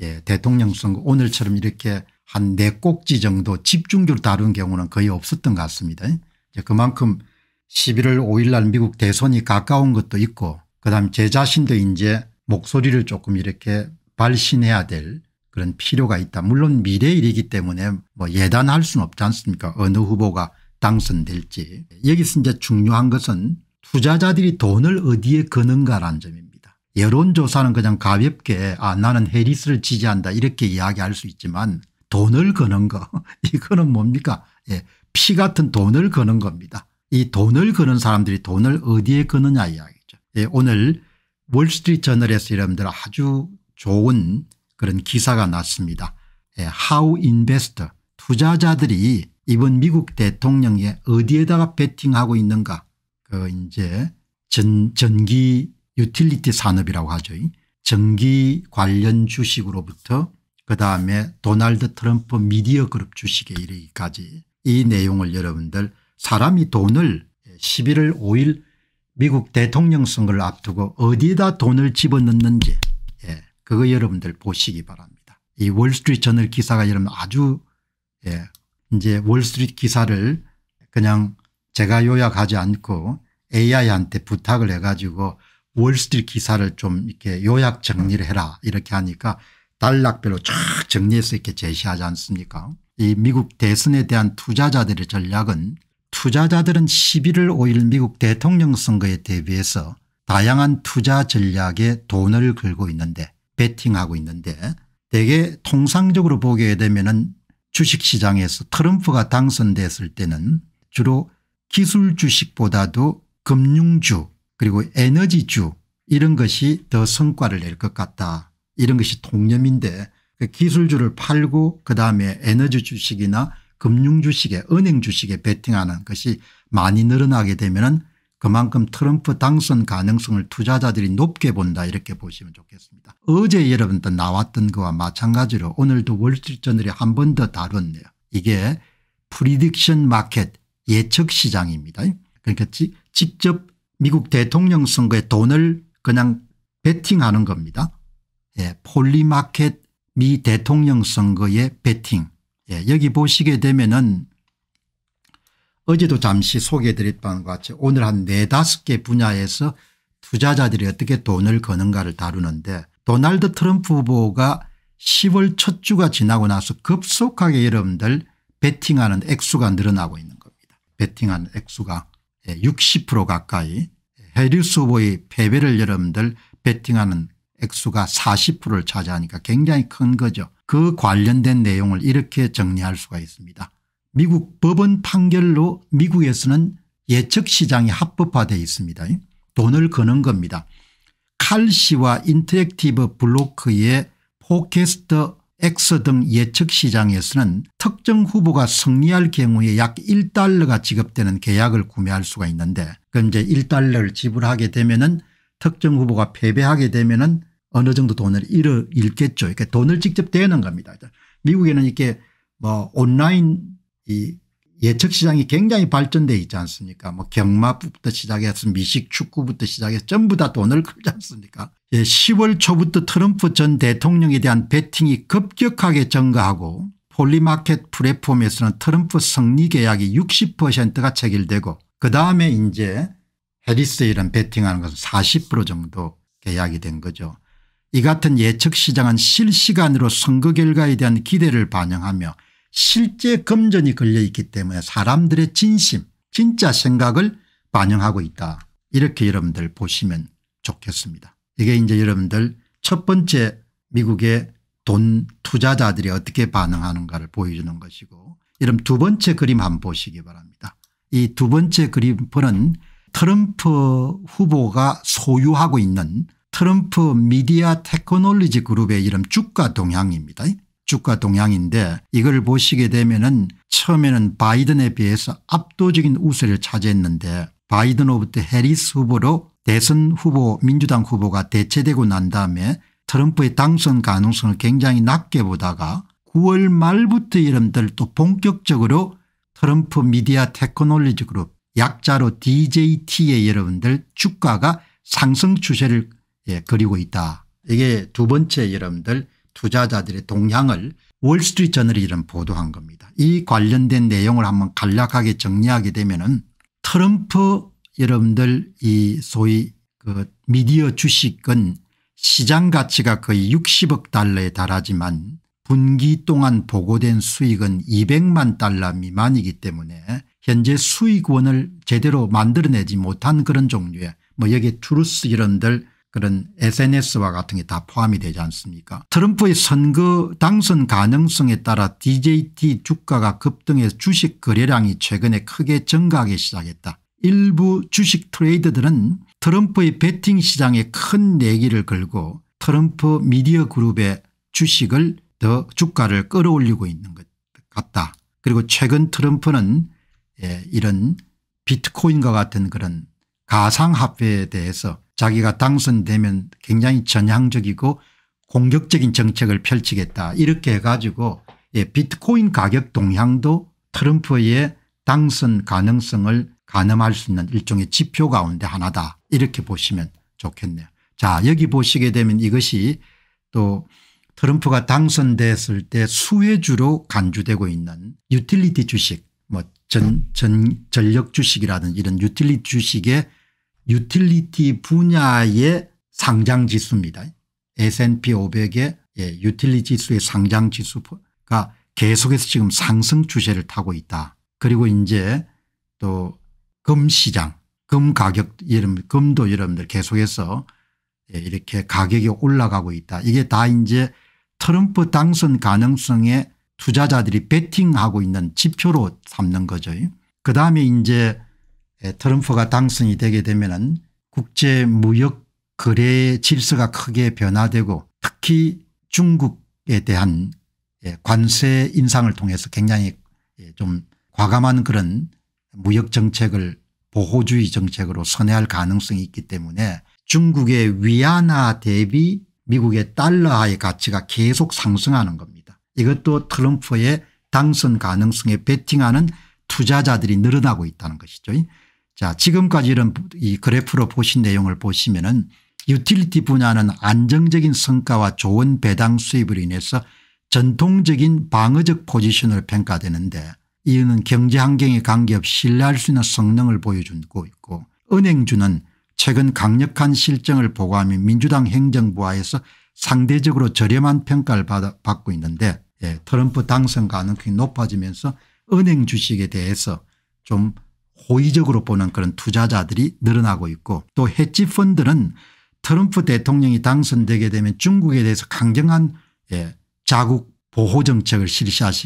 예, 대통령 선거 오늘처럼 이렇게 한 네 꼭지 정도 집중적으로 다룬 경우는 거의 없었던 것 같습니다. 이제 그만큼 11월 5일 날 미국 대선이 가까운 것도 있고 그다음 제 자신도 이제 목소리를 조금 이렇게 발신해야 될 그런 필요가 있다. 물론 미래 일이기 때문에 뭐 예단할 수는 없지 않습니까 어느 후보가 당선될지. 여기서 이제 중요한 것은 투자자들이 돈을 어디에 거는가라는 점입니다. 여론조사는 그냥 가볍게 아 나는 해리스를 지지한다 이렇게 이야기할 수 있지만 돈을 거는 거 이거는 뭡니까 예, 피 같은 돈을 거는 겁니다. 이 돈을 거는 사람들이 돈을 어디에 거느냐 이야기죠. 예, 오늘 월스트리트저널에서 여러분들 아주 좋은 그런 기사가 났습니다. 예, How Investor 투자자들이 이번 미국 대통령에 어디에다가 베팅하고 있는가 그 이제 전, 전기 유틸리티 산업이라고 하죠. 전기 관련 주식으로부터 그다음에 도널드 트럼프 미디어 그룹 주식에 이르기까지 이 내용을 여러분들 사람이 돈을 11월 예, 5일 미국 대통령 선거를 앞두고 어디에다 돈을 집어넣는지 예, 그거 여러분들 보시기 바랍니다. 이 월스트리트 저널 기사가 여러분 아주 예, 이제 월스트리트 기사를 그냥 제가 요약하지 않고 AI한테 부탁을 해가지고 월스트리 기사를 좀 이렇게 요약 정리를 해라 이렇게 하니까 단락별로 쫙 정리해서 이렇게 제시하지 않습니까 이 미국 대선에 대한 투자자들의 전략은 투자자들은 11월 5일 미국 대통령 선거에 대비해서 다양한 투자 전략에 돈을 걸고 있는데 베팅하고 있는데 대개 통상적으로 보게 되면 은 주식시장에서 트럼프가 당선됐을 때는 주로 기술 주식보다도 금융주 그리고 에너지주 이런 것이 더 성과를 낼 것 같다. 이런 것이 통념인데 그 기술주를 팔고 그다음에 에너지 주식이나 금융 주식에 은행 주식에 베팅하는 것이 많이 늘어나게 되면 그만큼 트럼프 당선 가능성을 투자자들이 높게 본다 이렇게 보시면 좋겠습니다. 어제 여러분들 나왔던 것과 마찬가지로 오늘도 월스트리트저널이 한 번 더 다뤘네요. 이게 프리딕션 마켓 예측 시장입니다. 그러니까 직접 미국 대통령 선거에 돈을 그냥 베팅하는 겁니다. 예, 폴리마켓 미 대통령 선거의 베팅. 예, 여기 보시게 되면은 어제도 잠시 소개해 드릴 바와 같이 오늘 한네다개 분야에서 투자자들이 어떻게 돈을 거는가를 다루는데 도널드 트럼프 후보가 10월 첫 주가 지나고 나서 급속하게 여러분들 베팅하는 액수가 늘어나고 있는 겁니다. 베팅하는 액수가 60% 예, 가까이 해리스 후보의 패배를 여러분들 베팅하는 액수가 40%를 차지하니까 굉장히 큰 거죠. 그 관련된 내용을 이렇게 정리할 수가 있습니다. 미국 법원 판결로 미국에서는 예측시장이 합법화되어 있습니다. 돈을 거는 겁니다. 칼시와 인터랙티브 블로크의 포캐스트 엑스 등 예측 시장에서는 특정 후보가 승리할 경우에 약 1달러가 지급되는 계약을 구매할 수가 있는데 그럼 이제 1달러를 지불하게 되면은 특정 후보가 패배하게 되면은 어느 정도 돈을 잃어 잃겠죠. 이렇게 그러니까 돈을 직접 대는 겁니다. 미국에는 이렇게 뭐 온라인 이 예측 시장이 굉장히 발전돼 있지 않습니까 뭐 경마부터 시작해서 미식 축구부터 해서 전부 다 돈을 끌지 않습니까 예, 10월 초부터 트럼프 전 대통령에 대한 베팅이 급격하게 증가하고 폴리마켓 플랫폼에서는 트럼프 승리 계약이 60%가 체결되고 그다음에 이제 해리스 이런 베팅하는 것은 40% 정도 계약이 된 거죠. 이 같은 예측 시장은 실시간으로 선거 결과에 대한 기대를 반영하며 실제 검전이 걸려있기 때문에 사람들의 진심 진짜 생각을 반영하고 있다 이렇게 여러분들 보시면 좋겠습니다. 이게 이제 여러분들 첫 번째 미국의 돈 투자자들이 어떻게 반응하는가를 보여주는 것이고 여러분 두 번째 그림 한번 보시기 바랍니다. 이 두 번째 그림은 트럼프 후보가 소유하고 있는 트럼프 미디어 테크놀로지 그룹의 이름 주가 동향입니다. 주가 동향인데 이걸 보시게 되면은 처음에는 바이든에 비해서 압도적인 우세를 차지했는데 바이든 후부터 해리스 후보로 대선 후보 민주당 후보가 대체되고 난 다음에 트럼프의 당선 가능성을 굉장히 낮게 보다가 9월 말부터 여러분들또 본격적으로 트럼프 미디어 테크놀리지 그룹 약자로 DJT의 여러분들 주가가 상승 추세를 예, 그리고 있다. 이게 두 번째 여러분들 투자자들의 동향을 월스트리트저널이란 보도한 겁니다. 이 관련된 내용을 한번 간략하게 정리하게 되면 은 트럼프 여러분들 이 소위 그 미디어 주식은 시장 가치가 거의 60억 달러에 달하지만 분기 동안 보고된 수익은 200만 달러 미만이기 때문에 현재 수익원을 제대로 만들어내지 못한 그런 종류의 뭐 여기 트루스 이런들 그런 sns와 같은 게 다 포함이 되지 않습니까 트럼프의 선거 당선 가능성에 따라 djt 주가가 급등해 주식 거래량이 최근에 크게 증가하기 시작했다. 일부 주식 트레이더들은 트럼프의 베팅 시장에 큰 내기를 걸고 트럼프 미디어 그룹의 주식을 더 주가를 끌어올리고 있는 것 같다. 그리고 최근 트럼프는 예, 이런 비트코인과 같은 그런 가상화폐에 대해서 자기가 당선되면 굉장히 전향적이고 공격적인 정책을 펼치겠다 이렇게 해가지고 예, 비트코인 가격 동향도 트럼프의 당선 가능성을 가늠할 수 있는 일종의 지표 가운데 하나다 이렇게 보시면 좋겠네요. 자 여기 보시게 되면 이것이 또 트럼프가 당선됐을 때 수혜주로 간주되고 있는 유틸리티 주식 뭐 전, 전, 전력 주식이라든 지 이런 유틸리티 주식의 유틸리티 분야의 상장 지수입니다. S&P 500의 예, 유틸리티 지수의 상장 지수가 계속해서 지금 상승 추세를 타고 있다. 그리고 이제 또 금 시장 금 가격 금도 여러분들 계속해서 예, 이렇게 가격이 올라가고 있다. 이게 다 이제 트럼프 당선 가능성에 투자자들이 베팅하고 있는 지표로 삼는 거죠. 그다음에 이제 예, 트럼프가 당선이 되게 되면 국제 무역 거래의 질서가 크게 변화되고 특히 중국에 대한 예, 관세 인상을 통해서 굉장히 예, 좀 과감한 그런 무역 정책을 보호주의 정책으로 선회할 가능성이 있기 때문에 중국의 위안화 대비 미국의 달러화의 가치가 계속 상승하는 겁니다. 이것도 트럼프의 당선 가능성에 베팅하는 투자자들이 늘어나고 있다는 것이죠. 자, 지금까지 이런 이 그래프로 보신 내용을 보시면은 유틸리티 분야는 안정적인 성과와 좋은 배당 수입을 인해서 전통적인 방어적 포지션을 평가되는데 이는 경제 환경에 관계없이 신뢰할 수 있는 성능을 보여주고 있고 은행주는 최근 강력한 실정을 보고하며 민주당 행정부하에서 상대적으로 저렴한 평가를 받아 받고 있는데 예, 트럼프 당선가능성이 높아지면서 은행 주식에 대해서 좀 호의적으로 보는 그런 투자자들이 늘어나고 있고 또 헤지펀드는 트럼프 대통령이 당선되게 되면 중국에 대해서 강경한 예, 자국 보호 정책을 실시할 하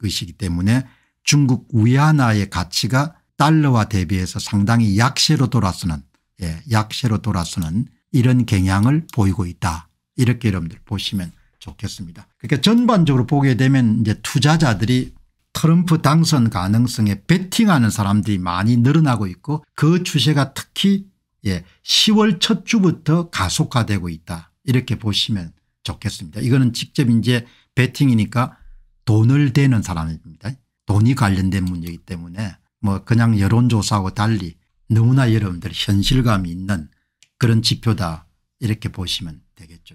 것이기 때문에 중국 위안화의 가치가 달러와 대비해서 상당히 약세로 돌아서는 예, 약세로 돌아서는 이런 경향을 보이고 있다. 이렇게 여러분들 보시면 좋겠습니다. 그러니까 전반적으로 보게 되면 이제 투자자들이 트럼프 당선 가능성에 베팅하는 사람들이 많이 늘어나고 있고 그 추세가 특히 예, 10월 첫 주부터 가속화되고 있다 이렇게 보시면 좋겠습니다. 이거는 직접 이제 베팅이니까 돈을 대는 사람입니다. 돈이 관련된 문제이기 때문에 뭐 그냥 여론조사하고 달리 너무나 여러분들 현실감이 있는 그런 지표다 이렇게 보시면 되겠죠.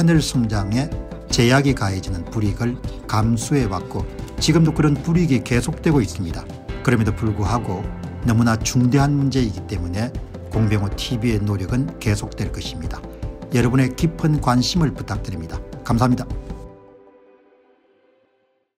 패널 성장에 제약이 가해지는 불이익을 감수해왔고 지금도 그런 불이익이 계속되고 있습니다. 그럼에도 불구하고 너무나 중대한 문제이기 때문에 공병호 TV의 노력은 계속될 것입니다. 여러분의 깊은 관심을 부탁드립니다. 감사합니다.